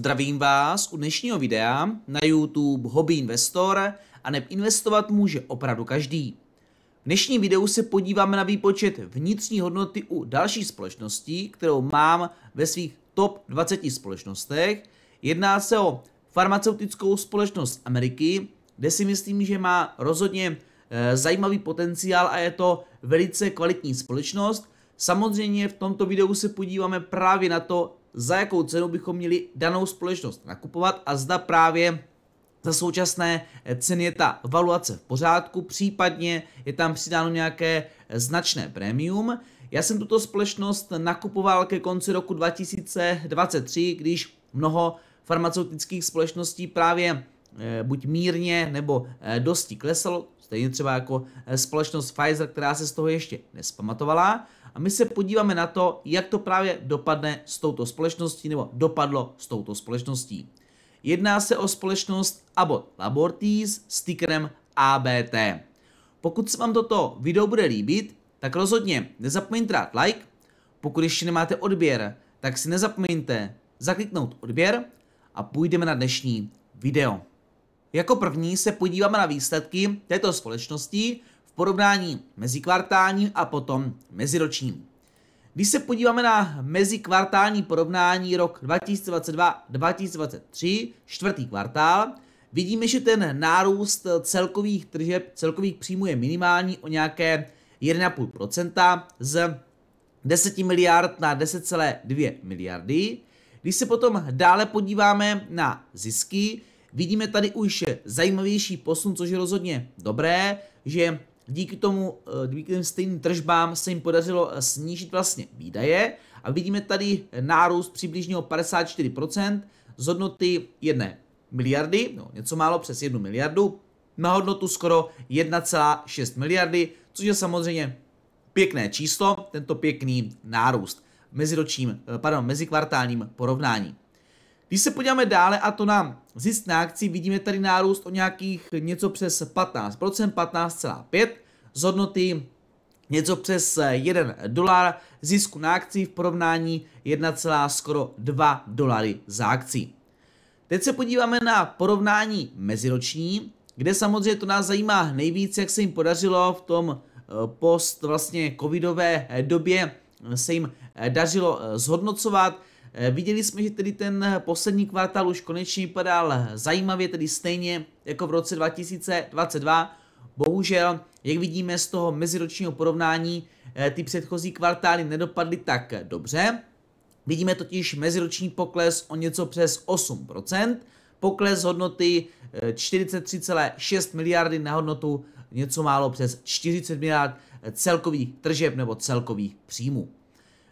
Zdravím vás u dnešního videa na YouTube Hobby Investor a neb investovat může opravdu každý. V dnešním videu se podíváme na výpočet vnitřní hodnoty u další společnosti, kterou mám ve svých top 20 společnostech. Jedná se o farmaceutickou společnost Ameriky, kde si myslím, že má rozhodně eh, zajímavý potenciál a je to velice kvalitní společnost. Samozřejmě v tomto videu se podíváme právě na to, za jakou cenu bychom měli danou společnost nakupovat a zda právě za současné ceny je ta valuace v pořádku, případně je tam přidáno nějaké značné prémium. Já jsem tuto společnost nakupoval ke konci roku 2023, když mnoho farmaceutických společností právě Eh, buď mírně nebo eh, dosti klesalo, stejně třeba jako eh, společnost Pfizer, která se z toho ještě nespamatovala. A my se podíváme na to, jak to právě dopadne s touto společností nebo dopadlo s touto společností. Jedná se o společnost Abbott Laborties s tickerem ABT. Pokud se vám toto video bude líbit, tak rozhodně nezapomeňte dát like. Pokud ještě nemáte odběr, tak si nezapomeňte zakliknout odběr a půjdeme na dnešní video. Jako první se podíváme na výsledky této společnosti v porovnání mezikvartálním a potom meziročním. Když se podíváme na mezikvartální porovnání rok 2022-2023, čtvrtý kvartál, vidíme, že ten nárůst celkových tržeb, celkových příjmů je minimální o nějaké 1,5% z 10 miliard na 10,2 miliardy. Když se potom dále podíváme na zisky, Vidíme tady už zajímavější posun, což je rozhodně dobré, že díky tomu, eh, díky těm stejným tržbám se jim podařilo eh, snížit vlastně výdaje a vidíme tady nárůst přibližně o 54% z hodnoty 1 miliardy, no něco málo přes 1 miliardu, na hodnotu skoro 1,6 miliardy, což je samozřejmě pěkné číslo, tento pěkný nárůst meziročním, eh, pardon, mezikvartálním porovnání. Když se podíváme dále a to nám zisk na akci, vidíme tady nárůst o nějakých něco přes 15%, 15,5 z hodnoty něco přes 1 eh, dolar zisku na akci v porovnání 1, skoro 2 dolary za akci. Teď se podíváme na porovnání meziroční, kde samozřejmě to nás zajímá nejvíc, jak se jim podařilo v tom eh, post vlastně covidové eh, době se jim dařilo zhodnocovat Eh, viděli jsme, že tedy ten eh, poslední kvartál už konečně vypadal eh, zajímavě, tedy stejně jako v roce 2022. Bohužel, jak vidíme z toho meziročního porovnání, ty předchozí kvartály nedopadly tak dobře. Vidíme totiž meziroční pokles o něco přes 8%, pokles hodnoty 43,6 miliardy na hodnotu něco málo přes 40 miliard celkových tržeb nebo celkových příjmů.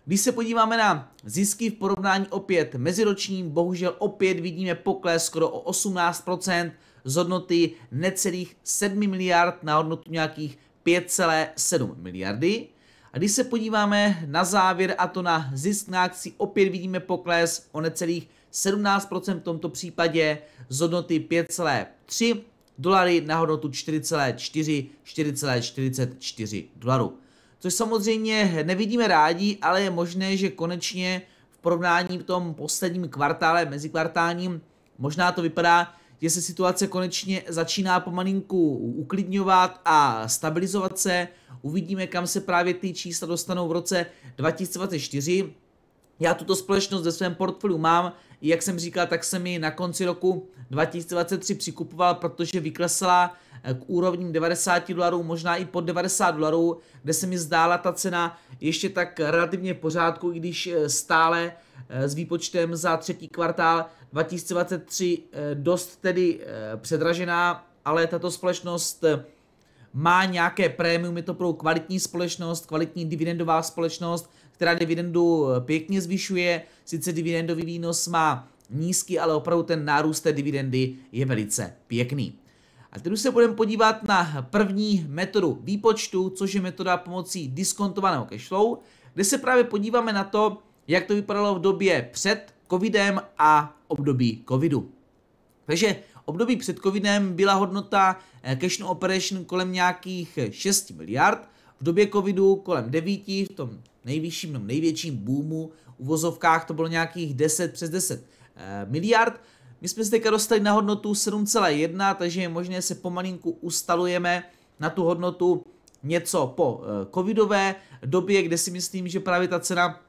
Když se podíváme na zisky v porovnání opět meziročním, bohužel opět vidíme pokles skoro o 18% z hodnoty necelých 7 miliard na hodnotu nějakých 5,7 miliardy. A když se podíváme na závěr a to na zisk na akci, opět vidíme pokles o necelých 17% v tomto případě z hodnoty 5,3 dolary na hodnotu 4,4, 4,44 dolarů což samozřejmě nevidíme rádi, ale je možné, že konečně v porovnání v tom posledním kvartále, mezikvartálním, možná to vypadá, že se situace konečně začíná pomalinku uklidňovat a stabilizovat se. Uvidíme, kam se právě ty čísla dostanou v roce 2024. Já tuto společnost ve svém portfoliu mám, jak jsem říkal, tak jsem ji na konci roku 2023 přikupoval, protože vyklesla Eh, k úrovním 90 dolarů, možná i pod 90 dolarů, kde se mi zdála ta cena ještě tak relativně v pořádku, i když eh, stále eh, s výpočtem za třetí kvartál 2023 dost tedy předražená, ale tato společnost má nějaké prémium, je to pro kvalitní společnost, kvalitní dividendová společnost, která dividendu pěkně zvyšuje, sice dividendový výnos má nízký, ale opravdu ten nárůst té dividendy je velice pěkný. A teď už se budeme podívat na první metodu výpočtu, což je metoda pomocí diskontovaného cashflow, kde se právě podíváme na to, jak to vypadalo v době před covidem a období covidu. Takže období před covidem byla hodnota eh, cash no operation kolem nějakých 6 miliard, v době covidu kolem 9, v tom nejvyšším, největším boomu, uvozovkách to bylo nějakých 10 přes 10 eh, miliard, my jsme se teďka dostali na hodnotu 7,1, takže je možné se pomalinku ustalujeme na tu hodnotu něco po eh, covidové době, kde si myslím, že právě ta cena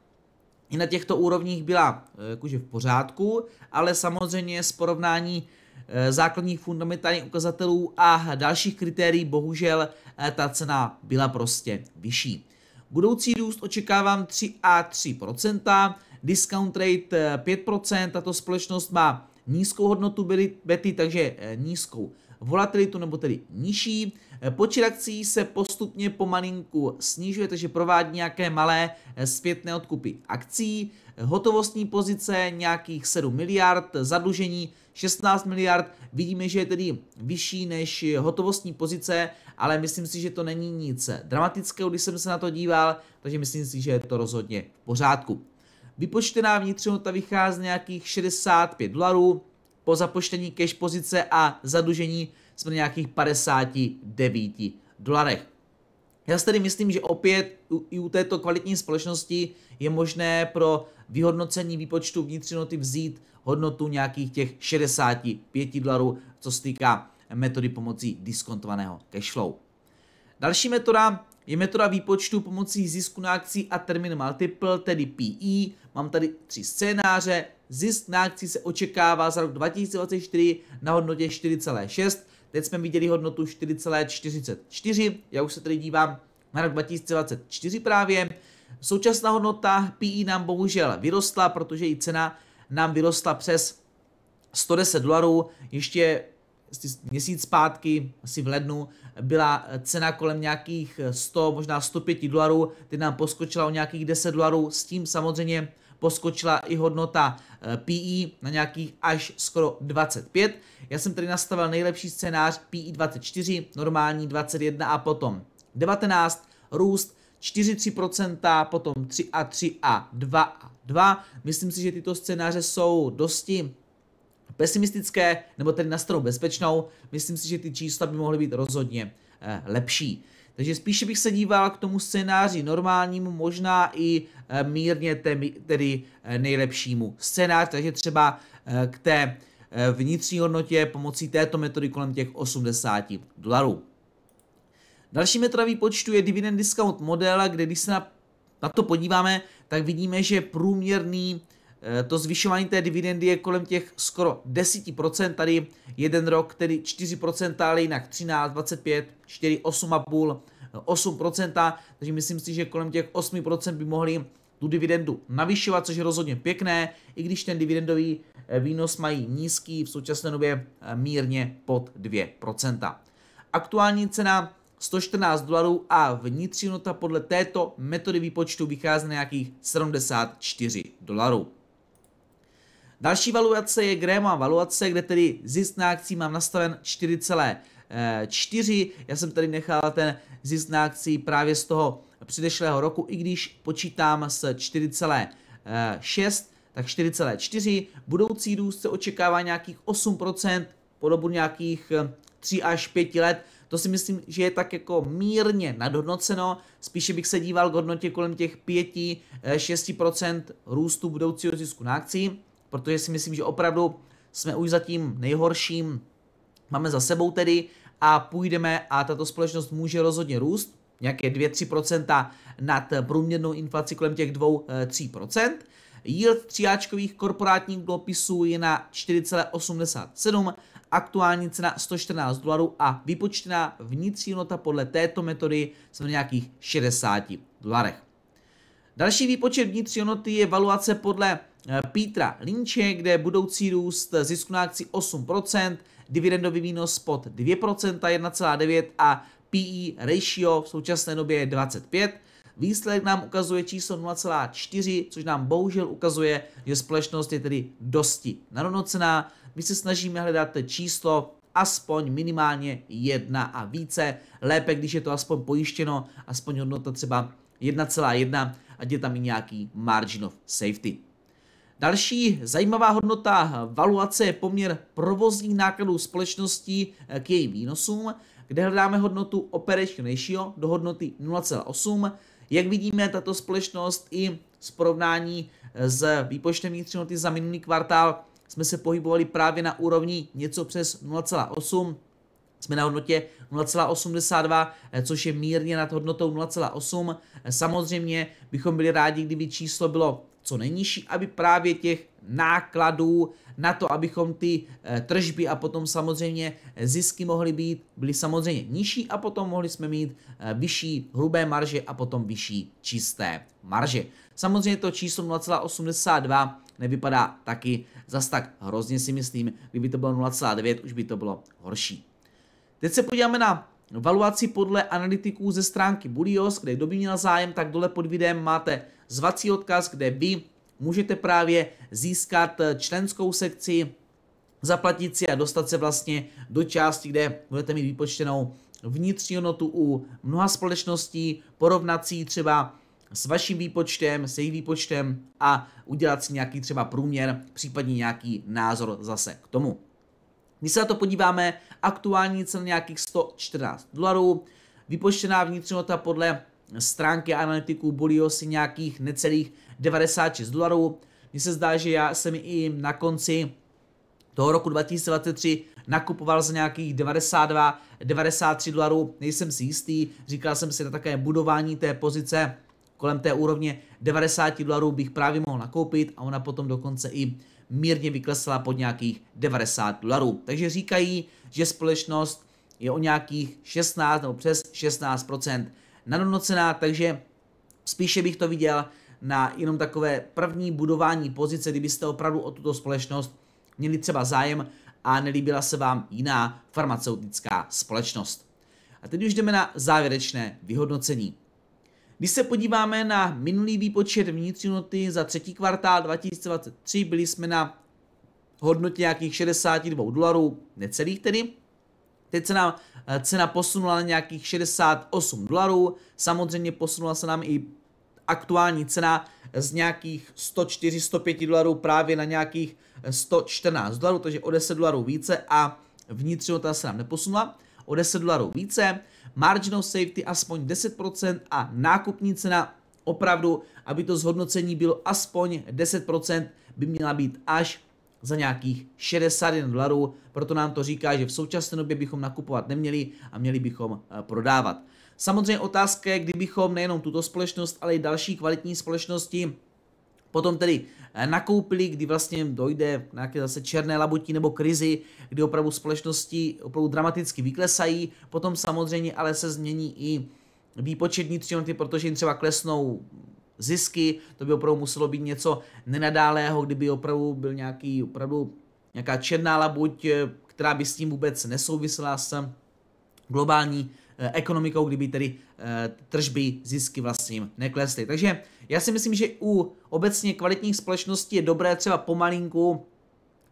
i na těchto úrovních byla eh, jakože v pořádku, ale samozřejmě s porovnání eh, základních fundamentálních ukazatelů a dalších kritérií bohužel ta cena byla prostě vyšší. Budoucí růst očekávám 3 a 3%, discount rate 5%, tato společnost má nízkou hodnotu bety, takže eh, nízkou volatilitu nebo tedy nižší. Eh, počet akcí se postupně pomalinku snižuje, takže provádí nějaké malé eh, zpětné odkupy akcí. Hotovostní pozice nějakých 7 miliard, zadlužení 16 miliard. Vidíme, že je tedy vyšší než hotovostní pozice, ale myslím si, že to není nic dramatického, když jsem se na to díval, takže myslím si, že je to rozhodně v pořádku. Vypočtená hodnota vychází nějakých 65 dolarů, po započtení cash pozice a zadlužení jsme na nějakých 59 dolarech. Já si tedy myslím, že opět i u této kvalitní společnosti je možné pro vyhodnocení výpočtu hodnoty vzít hodnotu nějakých těch 65 dolarů, co se týká metody pomocí diskontovaného cashflow. Další metoda je metoda výpočtu pomocí zisku na akci a termin multiple, tedy PE. Mám tady tři scénáře. Zisk na akci se očekává za rok 2024 na hodnotě 4,6. Teď jsme viděli hodnotu 4,44. Já už se tady dívám na rok 2024 právě. Současná hodnota PE nám bohužel vyrostla, protože i cena nám vyrostla přes 110 dolarů. Ještě měsíc zpátky, asi v lednu, byla cena kolem nějakých 100, možná 105 dolarů, teď nám poskočila o nějakých 10 dolarů, s tím samozřejmě poskočila i hodnota eh, PE na nějakých až skoro 25. Já jsem tady nastavil nejlepší scénář PE 24, normální 21 a potom 19, růst 4,3%, potom 3 a 3 a 2 a 2. Myslím si, že tyto scénáře jsou dosti pesimistické, nebo tedy na stranu bezpečnou. Myslím si, že ty čísla by mohly být rozhodně eh, lepší. Takže spíše bych se díval k tomu scénáři normálnímu, možná i eh, mírně tedy eh, nejlepšímu scénář, takže třeba k té vnitřní hodnotě pomocí této metody kolem těch 80 dolarů. Další metoda výpočtu je dividend discount model, kde když se na, to podíváme, tak vidíme, že průměrný Eh, to zvyšování té dividendy je kolem těch skoro 10%, tady jeden rok, tedy 4%, ale jinak 13, 25, 4, 8,5, 8%, takže myslím si, že kolem těch 8% by mohli tu dividendu navyšovat, což je rozhodně pěkné, i když ten dividendový eh, výnos mají nízký, v současné době eh, mírně pod 2%. Aktuální cena 114 dolarů a vnitřní nota podle této metody výpočtu vychází na nějakých 74 dolarů. Další valuace je Grahamova valuace, kde tedy zisk na akcí mám nastaven 4,4. Eh, Já jsem tady nechal ten zisk na akcí právě z toho předešlého roku, i když počítám s 4,6, eh, tak 4,4. Budoucí růst se očekává nějakých 8% po dobu nějakých 3 eh, až 5 let. To si myslím, že je tak jako mírně nadhodnoceno. Spíše bych se díval k hodnotě kolem těch 5-6% růstu budoucího zisku na akci protože si myslím, že opravdu jsme už za tím nejhorším, máme za sebou tedy a půjdeme a tato společnost může rozhodně růst, nějaké 2-3% nad průměrnou inflaci kolem těch 2-3%. Eh, Yield tříáčkových korporátních dluhopisů je na 4,87, aktuální cena 114 dolarů a vypočtená vnitřní nota podle této metody jsme na nějakých 60 dolarech. Další výpočet vnitřní hodnoty je valuace podle Eh, Petra Linče, kde budoucí růst zisku na akci 8%, dividendový výnos pod 2%, 1,9 a PE ratio v současné době je 25. Výsledek nám ukazuje číslo 0,4, což nám bohužel ukazuje, že společnost je tedy dosti narovnocená. My se snažíme hledat číslo aspoň minimálně jedna a více. Lépe, když je to aspoň pojištěno, aspoň hodnota třeba 1,1, ať je tam i nějaký margin of safety. Další zajímavá hodnota valuace je poměr provozních nákladů společností eh, k jejím výnosům, kde hledáme hodnotu Operation Ratio do hodnoty 0,8. Jak vidíme, tato společnost i s porovnání eh, s výpočtem vnitřní hodnoty za minulý kvartál jsme se pohybovali právě na úrovni něco přes 0,8. Jsme na hodnotě 0,82, eh, což je mírně nad hodnotou 0,8. Samozřejmě bychom byli rádi, kdyby číslo bylo co nejnižší, aby právě těch nákladů na to, abychom ty eh, tržby a potom samozřejmě zisky mohly být, byly samozřejmě nižší a potom mohli jsme mít eh, vyšší hrubé marže a potom vyšší čisté marže. Samozřejmě to číslo 0,82 nevypadá taky zas tak hrozně si myslím, kdyby to bylo 0,9 už by to bylo horší. Teď se podíváme na valuaci podle analytiků ze stránky Bulios, kde kdo by měl zájem, tak dole pod videem máte zvací odkaz, kde vy můžete právě získat eh, členskou sekci, zaplatit si a dostat se vlastně do části, kde budete mít vypočtenou vnitřní hodnotu u mnoha společností, porovnací třeba s vaším výpočtem, s jejich výpočtem a udělat si nějaký třeba průměr, případně nějaký názor zase k tomu. Když se na to podíváme, aktuální cena nějakých 114 dolarů, vypočtená vnitřní hodnota podle stránky analytiků bolí si nějakých necelých 96 dolarů. Mně se zdá, že já jsem i na konci toho roku 2023 nakupoval za nějakých 92, 93 dolarů, nejsem si jistý, říkal jsem si na také budování té pozice kolem té úrovně 90 dolarů bych právě mohl nakoupit a ona potom dokonce i mírně vyklesla pod nějakých 90 dolarů. Takže říkají, že společnost je o nějakých 16 nebo přes 16 nadhodnocená, takže spíše bych to viděl na jenom takové první budování pozice, kdybyste opravdu o tuto společnost měli třeba zájem a nelíbila se vám jiná farmaceutická společnost. A teď už jdeme na závěrečné vyhodnocení. Když se podíváme na minulý výpočet vnitřní noty za třetí kvartál 2023, byli jsme na hodnotě nějakých 62 dolarů, necelých tedy, Teď se nám eh, cena posunula na nějakých 68 dolarů, samozřejmě posunula se nám i aktuální cena z nějakých 104-105 dolarů právě na nějakých 114 eh, dolarů, takže o 10 dolarů více a vnitřní ta se nám neposunula o 10 dolarů více, marginal safety aspoň 10% a nákupní cena opravdu, aby to zhodnocení bylo aspoň 10%, by měla být až za nějakých 61 dolarů, proto nám to říká, že v současné době bychom nakupovat neměli a měli bychom eh, prodávat. Samozřejmě otázka je, kdybychom nejenom tuto společnost, ale i další kvalitní společnosti potom tedy eh, nakoupili, kdy vlastně dojde nějaké zase černé labutí nebo krizi, kdy opravdu společnosti opravdu dramaticky vyklesají, potom samozřejmě ale se změní i výpočetní třinoty, protože jim třeba klesnou zisky, to by opravdu muselo být něco nenadálého, kdyby opravdu byl nějaký opravdu nějaká černá labuť, eh, která by s tím vůbec nesouvisela s eh, globální eh, ekonomikou, kdyby tedy tržby, zisky vlastně jim neklesly. Takže já si myslím, že u obecně kvalitních společností je dobré třeba pomalinku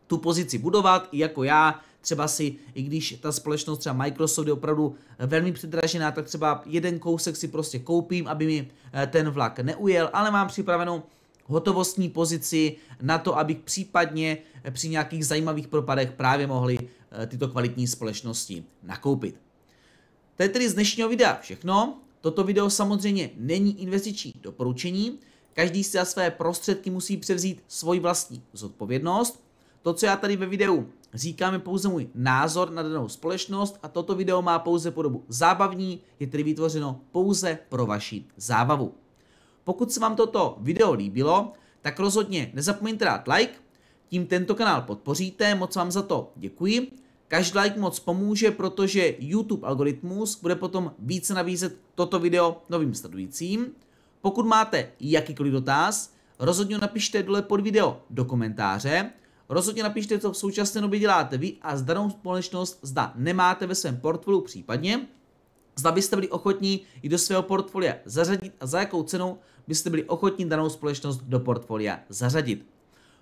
tu pozici budovat, i jako já třeba si, i když ta společnost třeba Microsoft je opravdu eh, velmi předražená, tak třeba jeden kousek si prostě koupím, aby mi eh, ten vlak neujel, ale mám připravenou hotovostní pozici na to, abych případně eh, při nějakých zajímavých propadech právě mohli tyto kvalitní společnosti nakoupit. To je tedy z dnešního videa všechno. Toto video samozřejmě není investiční doporučení. Každý si za své prostředky musí převzít svoji vlastní zodpovědnost. To, co já tady ve videu Říkáme pouze můj názor na danou společnost a toto video má pouze podobu zábavní, je tedy vytvořeno pouze pro vaši zábavu. Pokud se vám toto video líbilo, tak rozhodně nezapomeňte dát like, tím tento kanál podpoříte, moc vám za to děkuji. Každý like moc pomůže, protože YouTube algoritmus bude potom více nabízet toto video novým sledujícím. Pokud máte jakýkoliv dotaz, rozhodně napište dole pod video do komentáře, Rozhodně napište, co v současné době děláte vy a zdanou společnost zda nemáte ve svém portfoliu případně, zda byste byli ochotní i do svého portfolia zařadit a za jakou cenu byste byli ochotní danou společnost do portfolia zařadit.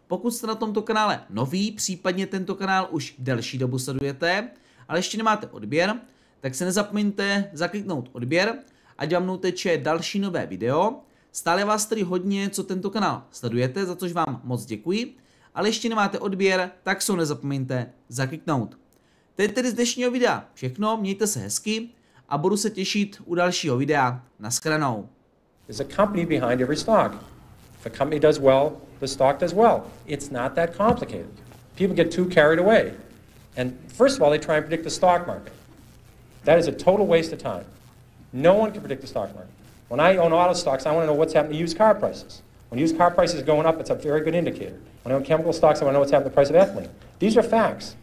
Pokud jste na tomto kanále nový, případně tento kanál už delší dobu sledujete, ale ještě nemáte odběr, tak se nezapomeňte zakliknout odběr, ať vám nouteče další nové video. Stále vás tedy hodně, co tento kanál sledujete, za což vám moc děkuji ale ještě nemáte odběr, tak se nezapomeňte zakliknout. To je tedy z dnešního videa všechno, mějte se hezky a budu se těšit u dalšího videa. Naschranou. There's a company behind every stock. If a company does well, the stock does well. It's not that complicated. People get too carried away. And first of all, they try and predict the stock market. That is a total waste of time. No one can predict the stock market. When I own auto stocks, I want to know what's happening to used car prices. When used car prices going up, it's a very good indicator. When I own chemical stocks, I want to know what's happening to the price of ethylene. These are facts.